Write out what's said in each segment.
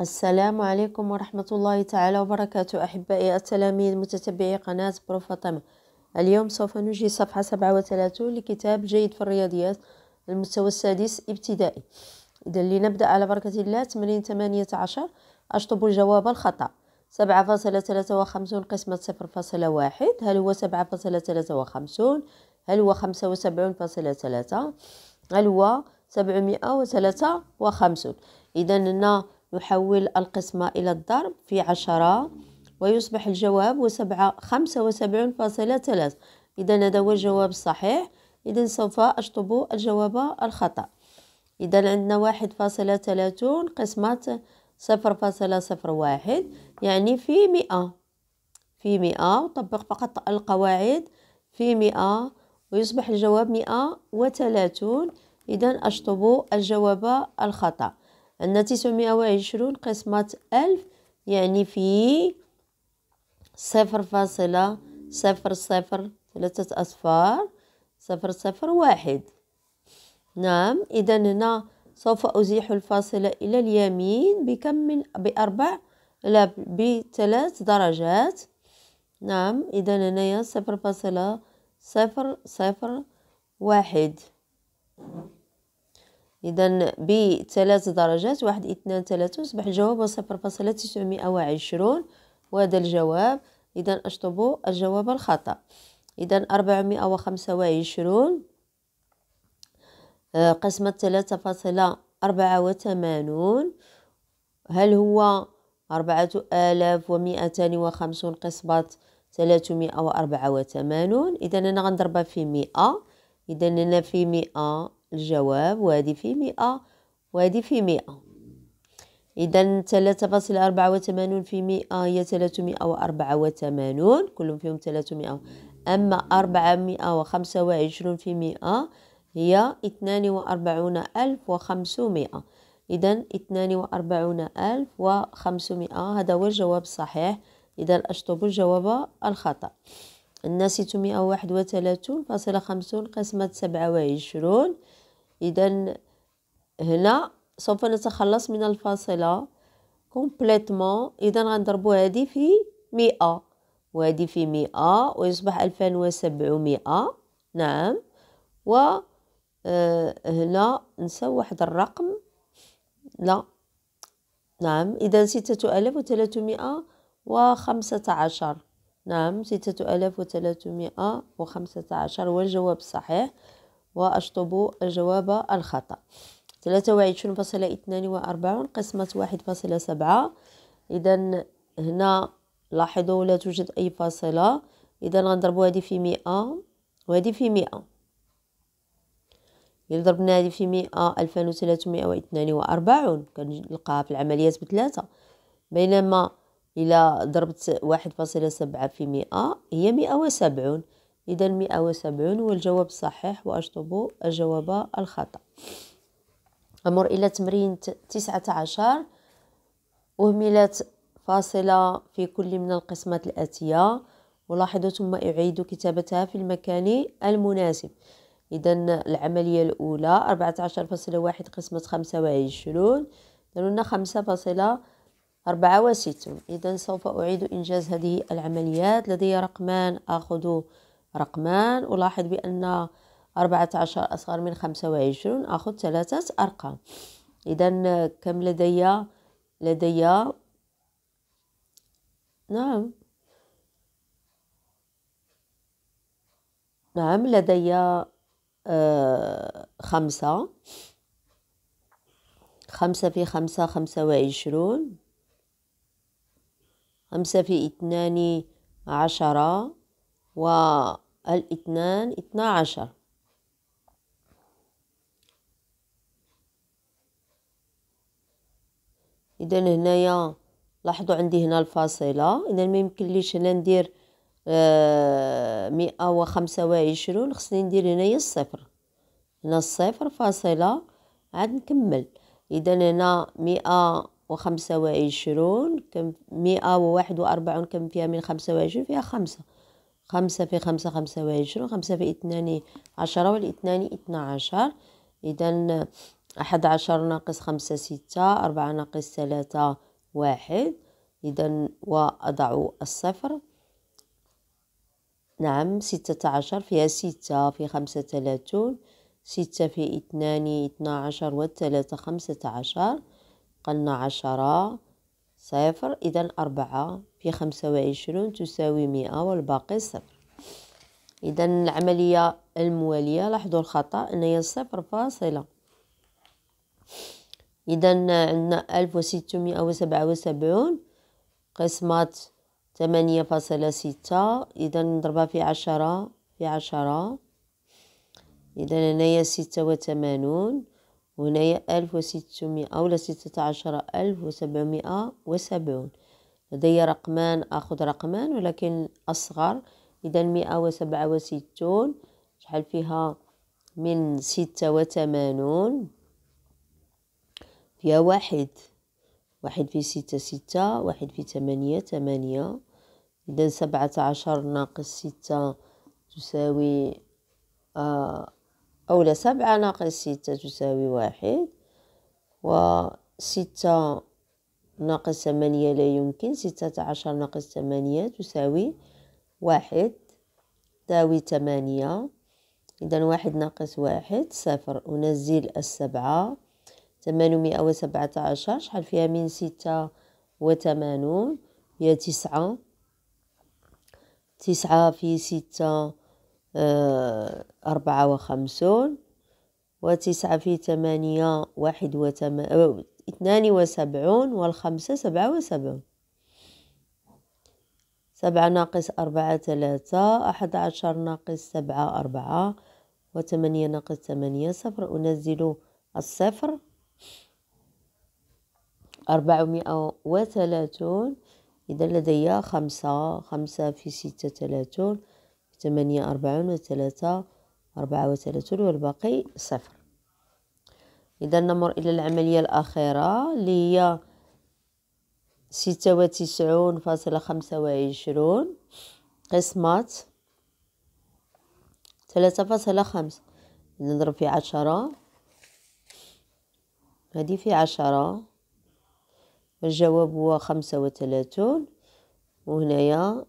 السلام عليكم ورحمة الله تعالى وبركاته أحبائي التلاميذ متتبعي قناة بروفاطمة اليوم سوف نجي صفحة 37 لكتاب جيد في الرياضيات المستوى السادس ابتدائي إذا لنبدأ على بركة الله تمرين 18 أشطب الجواب الخطأ 7.53 قسمة 0.1 هل هو 7.53 هل هو 75.3 هل هو وخمسون إذا نحول القسمة إلى الضرب في عشرة ويصبح الجواب وسبعة خمسة وسبعون فاصلة ثلاث إذا هذا هو الجواب الصحيح إذا سوف أشطب الجواب الخطأ إذا عندنا واحد فاصلة ثلاثون قسمة صفر فاصلة صفر واحد يعني في مئة في مئة طبق فقط القواعد في مئة ويصبح الجواب مئة وثلاثون إذا أشطب الجواب الخطأ عندنا تسعمية وعشرون قسمة ألف يعني في صفر فاصلة صفر صفر ثلاثة أصفار صفر صفر واحد نعم إذا هنا سوف أزيح الفاصلة إلى اليمين بكم من بأربع لا بثلاث درجات نعم إذا هنايا صفر فاصلة صفر صفر واحد إذا بثلاث درجات واحد اثنان ثلاثة يصبح الجواب صفر فاصلة تسعمائة وعشرون وهذا الجواب إذا اشطبوا الجواب الخطأ إذا أربعمائة وخمسة وعشرون آه، قسمة ثلاثة فاصلة أربعة وثمانون هل هو أربعة آلاف ومائتان وخمسون قسمة ثلاثمائة وأربعة وثمانون إذا أنا غنضربها في مئة إذا أنا في مئة الجواب وهذه في مئة وهذه في مئة إذا ثلاثة فاصل أربعة وثمانون في مئة هي ثلاثمائة وأربعة وثمانون كلهم فيهم ثلاثمائة أما أربعمائة وخمسة وعشرون في مئة هي اثنان وأربعون ألف وخمسمائة إذا اثنان وأربعون ألف وخمسمائة هذا هو الجواب الصحيح إذا أشطب الجواب الخطأ الناس ستمائة واحد وثلاثون فاصلة خمسون قسمة سبعة وعشرون إذا هنا سوف نتخلص من الفاصلة كومبليتمون إذا غنضربو هادي في مئة وهادي في مئة ويصبح ألفان وسبعمئة نعم و آه هنا نساو واحد الرقم لا نعم إذا ستة آلاف وثلاثمائة وخمسة عشر نعم ستة آلاف وثلاثمائة وخمسة عشر هو الجواب الصحيح وأشطب الجواب الخطأ ثلاثة وعشرون فاصلة وأربعون قسمة واحد فاصلة سبعة إذا هنا لاحظوا لا توجد أي فاصلة إذا غنضربو هذه في مئة وهذه في مئة إذا ضربنا هذه في مئة ألفان وثلاثمائة واثنان وأربعون كنلقاها في العمليات بثلاثة بينما إلى ضربت واحد فاصلة سبعة في مئة هي مئة وسبعون إذا مئة وسبعون والجواب صحيح وأجتب الجواب الخطأ أمر إلى تمرين تسعة عشر أهملت فاصلة في كل من القسمات الآتية ولاحظوا ثم أعيد كتابتها في المكان المناسب إذا العملية الأولى أربعة عشر فاصلة واحد قسمة خمسة وعشرون داروا لنا خمسة فاصلة أربعة وستون إذا سوف أعيد إنجاز هذه العمليات لدي رقمان آخذ رقمان ألاحظ بأن أربعة عشر أصغر من خمسة وعشرون أخذ ثلاثة أرقام إذا كم لدي لدي نعم نعم لدي آه، خمسة خمسة في خمسة خمسة وعشرون خمسة في اثنان عشرة والاثنان اثنا عشر اذا هنايا لاحظوا عندي هنا الفاصله اذا ما يمكنليش هنا ندير آه، مئة وخمسة وعشرون خصني ندير هنايا الصفر هنا الصفر فاصله عاد نكمل اذا هنا مئة وخمسة وعشرون كم مئة وواحد وأربعون كم فيها من خمسة وعشرون فيها خمسة خمسة في خمسة خمسة وعشرون خمسة في اثنان عشرة والاثنان اثنا عشر إذا أحد عشر ناقص خمسة ستة أربعة ناقص ثلاثة واحد إذا وأضع الصفر نعم ستة عشر فيها ستة في خمسة ثلاثون ستة في اثنان اثنا عشر والثلاثة خمسة عشر قلنا عشرة صفر إذا أربعة في خمسة وعشرون تساوي مئة والباقي صفر إذا العملية الموالية لاحظوا الخطأ أن هي صفر فاصلة إذا عندنا ألف وستمائة وسبعة وسبعون قسمة ثمانية فاصلة ستة إذا نضربها في عشرة في عشرة إذا هنايا ستة وثمانون وهنايا ألف وستمائة أو ستة عشر ألف وسبعمائة وسبعون لدي رقمان أخذ رقمان ولكن أصغر إذا مئة وسبعة وستون شحال فيها من ستة وثمانون فيها واحد واحد في ستة ستة واحد في ثمانية ثمانية إذا سبعة عشر ناقص ستة تساوي آه أولا سبعة ناقص ستة تساوي واحد وستة ناقص ثمانية لا يمكن ستة عشر ناقص ثمانية تساوي واحد تساوي ثمانية إذا واحد ناقص واحد صفر أنزل السبعة ثمانمائة وسبعة عشر شحال فيها من ستة وثمانون هي تسعة تسعة في ستة آه، أربعة وخمسون وتسعة في ثمانية واحد وتم... اثنان وسبعون والخمسة سبعة وسبعون سبعة ناقص أربعة ثلاثة أحد عشر ناقص سبعة أربعة وثمانية ناقص ثمانية صفر أنزل الصفر أربعمائة وثلاثون إذا لدي خمسة خمسة في ستة ثلاثون ثمانية أربعون وثلاثة أربعة وثلاثون والباقي صفر إذا نمر إلى العملية الأخيرة اللي هي ستة وتسعون فاصلة خمسة وعشرون قسمة ثلاثة فاصلة خمسة نضرب في عشرة هذه في عشرة الجواب هو خمسة وثلاثون وهنايا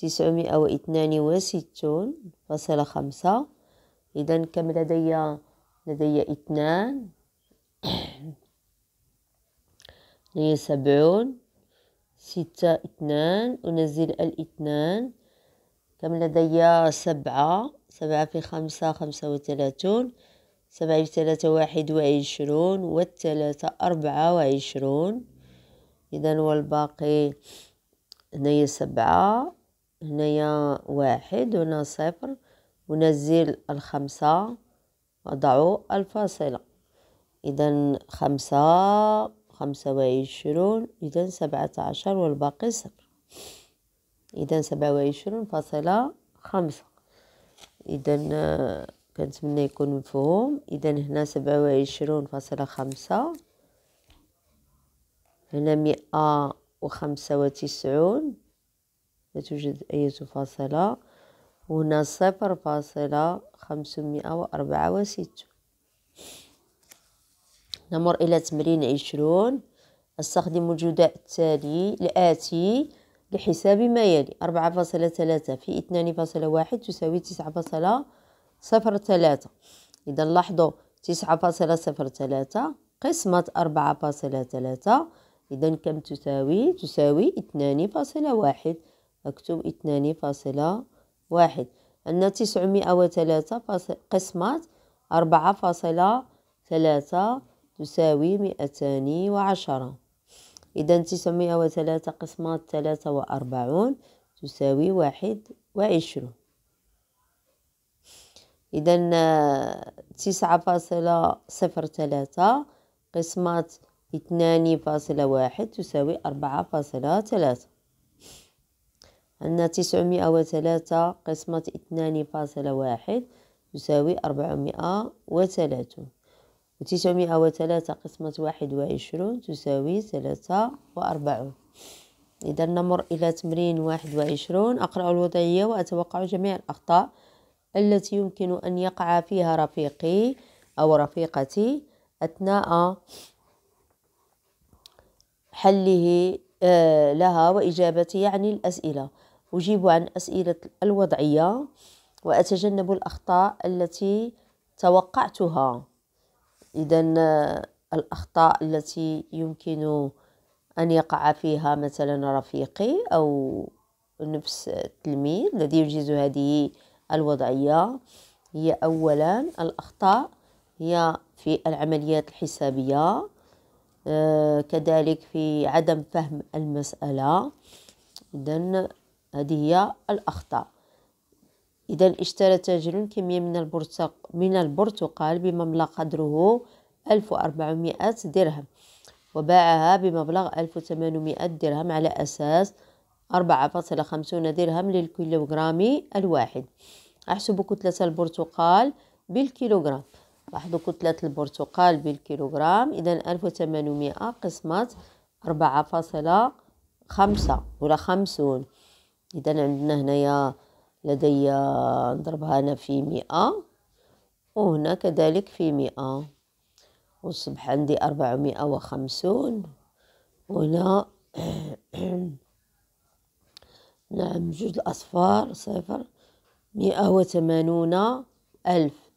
تسعمائة واثنان وستون فاصلة خمسة إذا كم لدي لدي اثنان هي سبعون ستة اثنان أنزل الاثنان كم لدي سبعة سبعة في خمسة خمسة وثلاثون سبعة في ثلاثة واحد وعشرون والثلاثة أربعة وعشرون إذا والباقي هنايا سبعة هنايا واحد هنا صفر ونزل الخمسة وضعوا الفاصلة إذا خمسة خمسة وعشرون إذا سبعة عشر والباقي صفر إذا سبعة وعشرون فاصلة خمسة إذا آه، كنتمنى يكون مفهوم إذا هنا سبعة وعشرون فاصلة خمسة هنا مئة وخمسة وتسعون لا توجد أي فاصلة هنا صفر فاصلة خمسمائة وأربعة وستون نمر إلى تمرين عشرون استخدم الجداء التالي الآتي لحساب ما يلي أربعة فاصلة ثلاثة في اثنان فاصلة واحد تساوي تسعة فاصلة صفر ثلاثة إذا لاحظوا تسعة فاصلة صفر ثلاثة قسمة أربعة فاصلة ثلاثة إذا كم تساوي؟ تساوي اثنان فاصلة واحد أكتب اثنان فاصلة واحد عندنا تسعمائة وثلاثة قسمة أربعة فاصلة ثلاثة تساوي مئتان وعشرة إذا تسعمائة وثلاثة قسمة ثلاثة وأربعون تساوي واحد وعشرون إذا تسعة فاصلة صفر ثلاثة قسمة اثنان فاصلة واحد تساوي أربعة فاصلة ثلاثة أن تسعمائة وثلاثة قسمة اثنان فاصلة واحد يساوي أربعمائة وثلاثون وتسعمائة وثلاثة قسمة واحد وعشرون تساوي ثلاثة وأربعون إذا نمر إلى تمرين واحد وعشرون أقرأ الوضعية وأتوقع جميع الأخطاء التي يمكن أن يقع فيها رفيقي أو رفيقتي أثناء حله آه، لها وإجابته عن الأسئلة أجيب عن أسئلة الوضعية وأتجنب الأخطاء التي توقعتها إذا آه، الأخطاء التي يمكن أن يقع فيها مثلا رفيقي أو نفس التلميذ الذي يجيز هذه الوضعية هي أولا الأخطاء هي في العمليات الحسابية آه، كذلك في عدم فهم المسألة إذا هذه هي الأخطاء إذا اشترى تاجر كمية من البرتق من البرتقال بمبلغ قدره 1400 درهم وباعها بمبلغ 1800 درهم على أساس 4.50 درهم للكيلوغرام الواحد أحسب كتلة البرتقال بالكيلوغرام لاحظ كتلة البرتقال بالكيلوغرام إذا 1800 قسمة 4.5 ولا 50 إذا عندنا هنايا لدي نضربها أنا في مئة وهنا كذلك في مئة وصبح عندي أربعمائة وخمسون وهنا نعم جوج الأصفار صفر مئة وثمانون ألف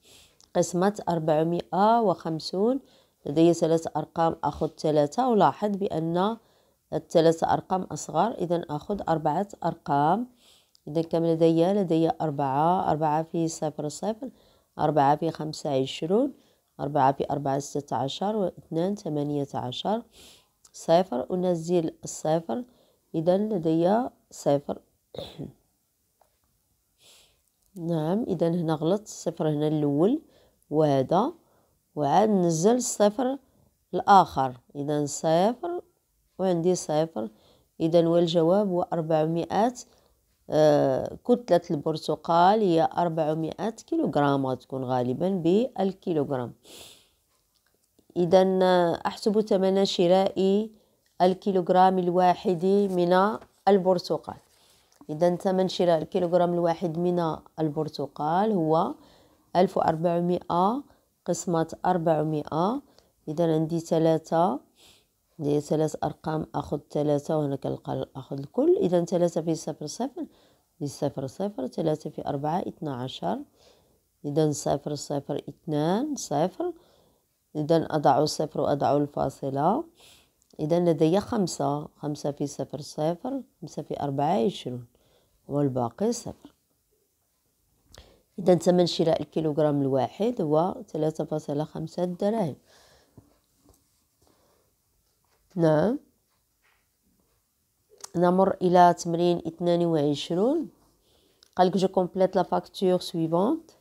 قسمة أربعمائة وخمسون لدي ثلاث أرقام أخذ ثلاثة ولاحظ بأن الثلاثة أرقام أصغر إذا أخذ أربعة أرقام إذا كم لدي لدي أربعة أربعة في صفر صفر أربعة في خمسة عشرون أربعة في أربعة ستة عشر واثنان ثمانية عشر صفر أنزل الصفر إذا لدي صفر نعم إذا هنا غلط صفر هنا الأول وهذا وعاد نزل الصفر الآخر إذا صفر وعندي صفر إذا والجواب هو 400 آه كتلة البرتقال هي 400 كيلوغرام غتكون غالبا بالكيلوغرام إذا آه، أحسب ثمن شراء الكيلوغرام الواحد من البرتقال إذا ثمن شراء الكيلوغرام الواحد من البرتقال هو ألف قسمة 400 إذا عندي ثلاثة دي ثلاث أرقام أخذ ثلاثة وهنا كنلقى أخذ الكل إذا ثلاثة في صفر صفر صفر صفر ثلاثة في أربعة اثنا عشر إذا صفر صفر اثنان صفر إذا أضع صفر وأضع الفاصلة إذا لدي خمسة خمسة في صفر صفر خمسة في أربعة عشرون والباقي صفر إذا ثمن شراء الكيلوغرام الواحد هو ثلاثة فاصلة خمسة دراهم a نمر الى تمرين 22 قالك je complète la facture suivante,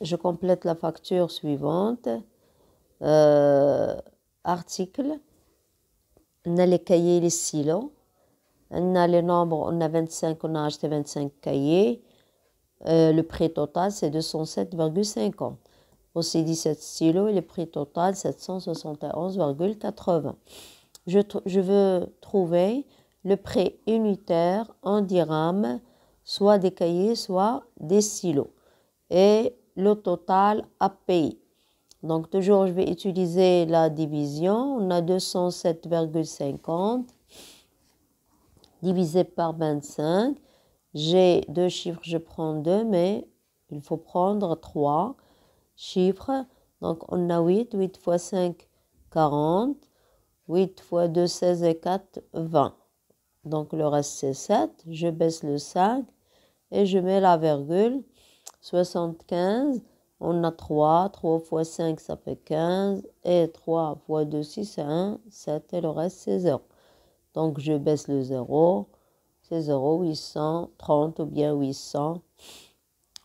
je complète la facture suivante. Euh, article. On a les cahiers, les silos. On a les nombres, on a 25, on a acheté 25 cahiers. Euh, le prix total, c'est 207,50. Aussi 17 silos et le prix total 771,80. Je, je, veux trouver le prix unitaire en dirhams, soit des cahiers, soit des silos, et le total à payer. Donc toujours, je vais utiliser la division. On a 207,50 divisé par 25. J'ai deux chiffres, je prends deux, mais il faut prendre trois. Chiffre, Donc on a 8. 8 fois 5, 40. 8 fois 2, 16 et 4, 20. Donc le reste c'est 7. Je baisse le 5 et je mets la virgule. 75, on a 3. 3 fois 5, ça fait 15. Et 3 fois 2, 6, c'est 1. 7 et le reste c'est 0. Donc je baisse le 0. C'est 0, 830 ou bien 800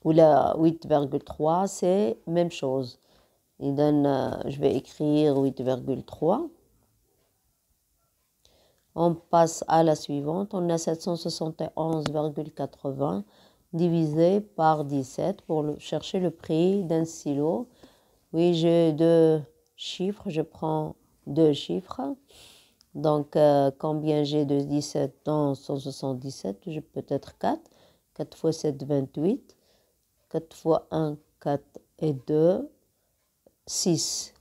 ou la 8,3, c'est même chose. Il donne, euh, je vais écrire 8,3. On passe à la suivante. On a 771,80 divisé par 17 pour chercher le prix d'un silo. Oui, j'ai deux chiffres. Je prends deux chiffres. Donc, euh, combien j'ai de 17 dans 177 J'ai peut-être 4. 4 x 7, 28. 4 fois 1, 4 et 2, 6.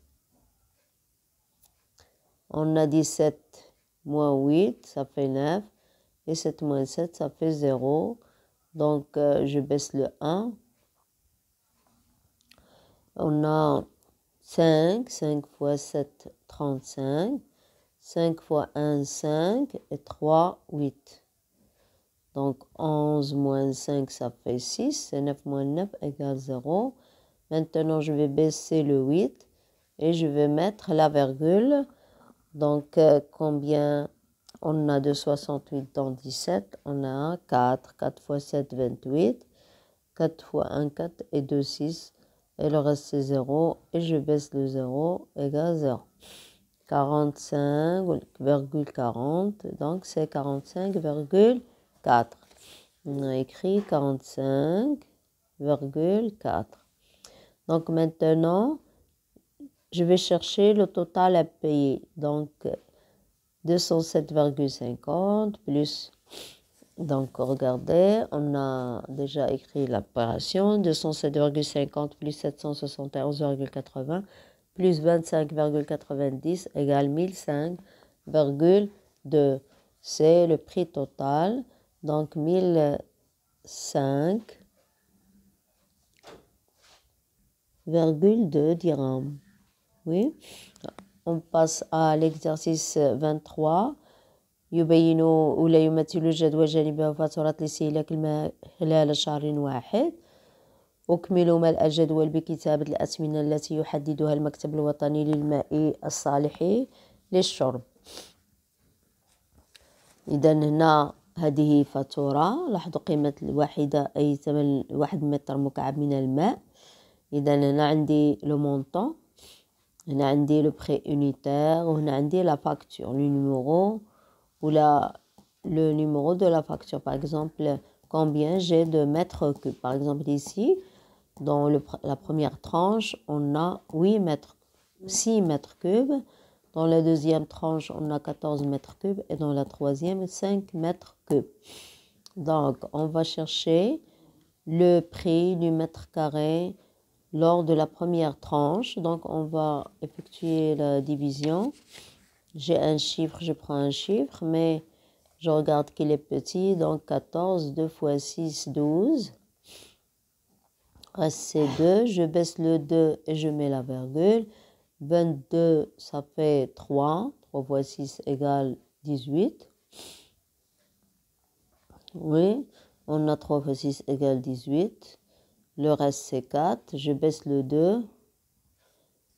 On a 17 moins 8, ça fait 9. Et 7 moins 7, ça fait 0. Donc, euh, je baisse le 1. On a 5. 5 fois 7, 35. 5 fois 1, 5. Et 3, 8. Donc 11 moins 5, ça fait 6. Et 9 moins 9 égale 0. Maintenant, je vais baisser le 8 et je vais mettre la virgule. Donc, euh, combien on a de 68 dans 17 On a 4. 4 fois 7, 28. 4 fois 1, 4 et 2, 6. Et le reste, c'est 0. Et je baisse le 0 égale 0. 45,40. Donc, c'est 45,40. 4. On a écrit 45,4. Donc maintenant, je vais chercher le total à payer. Donc 207,50 plus. Donc regardez, on a déjà écrit l'opération 207,50 plus 771,80 plus 25,90 égale 1005,2. C'est le prix total Donc 1005,2 dirhams. Oui. On passe à l'exercice 23. يبين ولا يمثل الجدوى جانبها فاتورة لسيلك الماء خلال شهر واحد أكمل ملء الجدول بكتابة الأثمنة التي يحددها المكتب الوطني للماء الصالح للشرب إذا هنا هذه فاتورة لاحظوا قيمة الواحدة أي ثمن واحد متر مكعب من الماء إذا هنا عندي لو مونطون هنا عندي لو بخي اونيتير وهنا عندي لا فاكتور لو نيميرو ولا لو نيميرو دو لا فاكتور باغ اكزومبل كومبيان جي دو متر كوب باغ اكزومبل ايسي دون لو la première tranche, on a 8 متر 6 متر كوب Dans la deuxième tranche, on a 14 mètres cubes et dans la troisième, 5 mètres cubes. Donc, on va chercher le prix du mètre carré lors de la première tranche. Donc, on va effectuer la division. J'ai un chiffre, je prends un chiffre, mais je regarde qu'il est petit. Donc, 14, 2 fois 6, 12. Reste 2. Je baisse le 2 et je mets la virgule. 22, ça fait 3. 3 fois 6 égale 18. Oui, on a 3 fois 6 égale 18. Le reste, c'est 4. Je baisse le 2.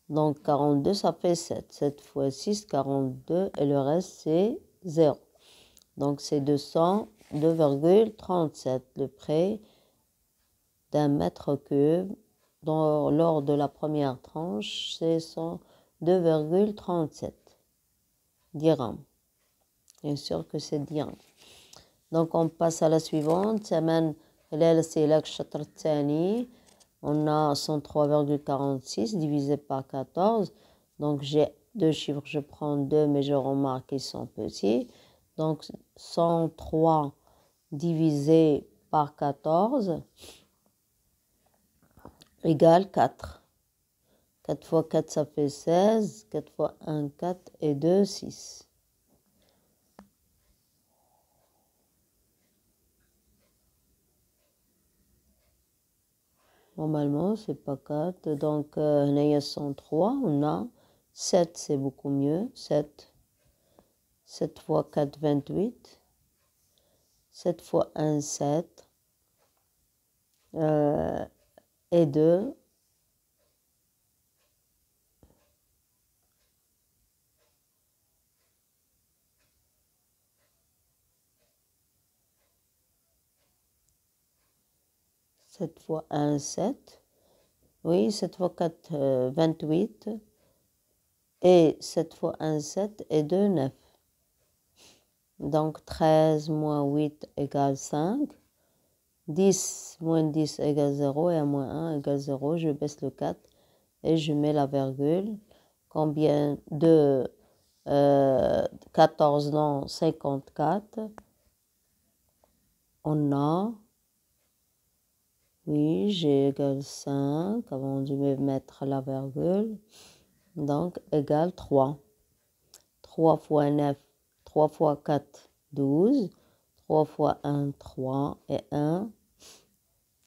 Donc 42, ça fait 7. 7 fois 6, 42. Et le reste, c'est 0. Donc c'est 202,37 le prix d'un mètre cube lors de la première tranche, c'est 2,37 dirhams. Bien sûr que c'est dirhams. Donc on passe à la suivante. Semaine, c'est On a 103,46 divisé par 14. Donc j'ai deux chiffres, je prends deux, mais je remarque qu'ils sont petits. Donc 103 divisé par 14 égale 4. 4 fois 4, ça fait 16. 4 fois 1, 4 et 2, 6. Normalement, c'est pas 4. Donc, euh, on a 103. On a 7, c'est beaucoup mieux. 7. 7 fois 4, 28. 7 fois 1, 7. Euh, et 2, cette fois 1, 7. Oui, cette fois 4, 28. Euh, et cette fois 1, 7 et 2, 9. Donc 13 moins 8 égale 5. 10 moins 10 égale 0 et 1 moins 1 égale 0. Je baisse le 4 et je mets la virgule. Combien de 14 euh, dans 54 On a. Oui, j'ai égal 5 avant de mettre la virgule. Donc, égale 3. 3 fois 9, 3 fois 4, 12. 3 fois 1, 3 et 1,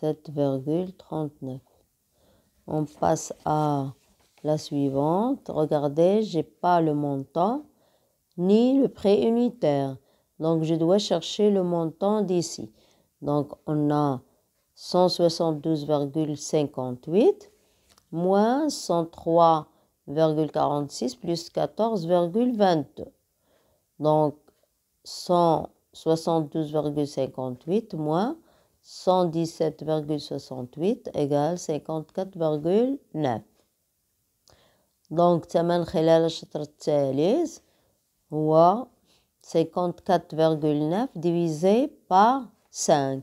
7,39. On passe à la suivante. Regardez, je n'ai pas le montant ni le prêt unitaire. Donc, je dois chercher le montant d'ici. Donc, on a 172,58 moins 103,46 plus 14,22. Donc, 172,58 moins 117,68 égale 54,9 Donc, خلال الثالث 54,9 divisé par 5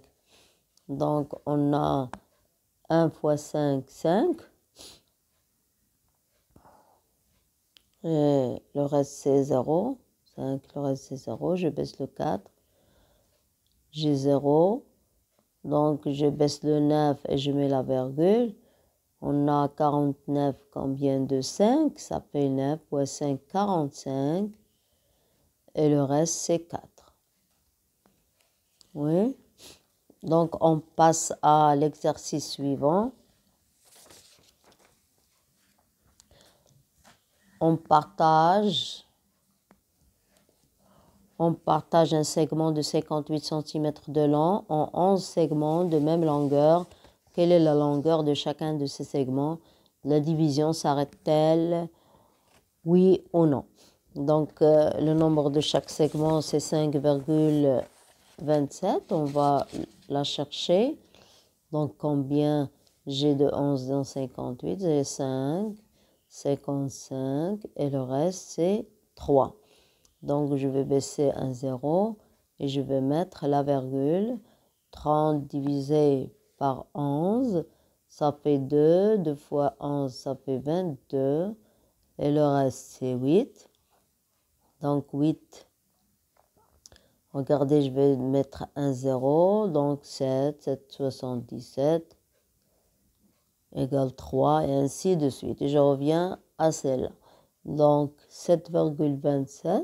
donc on a 1 fois 5 5 Et le reste c'est 0 5 le reste c'est 0 je baisse le 4 j'ai 0 donc, je baisse le 9 et je mets la virgule. On a 49 combien de 5 Ça fait 9 fois 5, 45. Et le reste, c'est 4. Oui. Donc, on passe à l'exercice suivant. On partage on partage un segment de 58 cm de long en 11 segments de même longueur. Quelle est la longueur de chacun de ces segments La division s'arrête-t-elle Oui ou non Donc euh, le nombre de chaque segment c'est 5,27. On va la chercher. Donc combien j'ai de 11 dans 58 J'ai 5, 55 et le reste c'est 3. Donc je vais baisser un 0 et je vais mettre la virgule. 30 divisé par 11, ça fait 2. 2 fois 11, ça fait 22. Et le reste, c'est 8. Donc 8. Regardez, je vais mettre un 0. Donc 7, 7, 77 égale 3 et ainsi de suite. Et je reviens à celle-là. Donc 7,27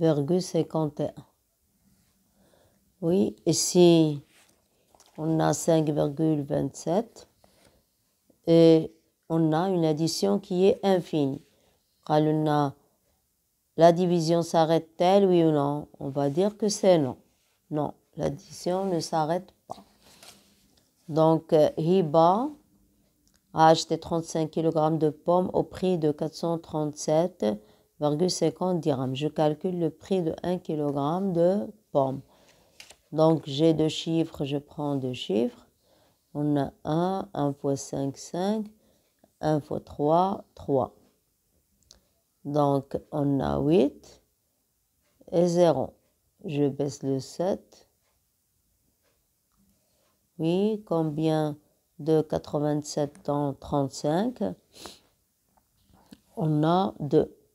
Oui, ici, on a 5,27 et on a une addition qui est infinie. La division s'arrête-t-elle, oui ou non On va dire que c'est non. Non, l'addition ne s'arrête pas. Donc, Hiba a acheté 35 kg de pommes au prix de 437 50 dirhams. Je calcule le prix de 1 kg de pommes. Donc j'ai deux chiffres, je prends deux chiffres. On a 1, 1 fois 5, 5, 1 x 3, 3. Donc on a 8 et 0. Je baisse le 7. Oui, combien de 87 dans 35 On a 2.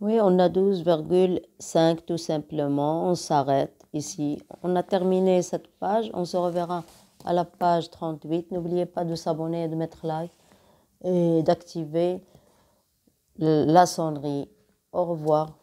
Oui, on a 12,5 tout simplement. On s'arrête ici. On a terminé cette page. On se reverra à la page 38. N'oubliez pas de s'abonner et de mettre like et d'activer la sonnerie. Au revoir.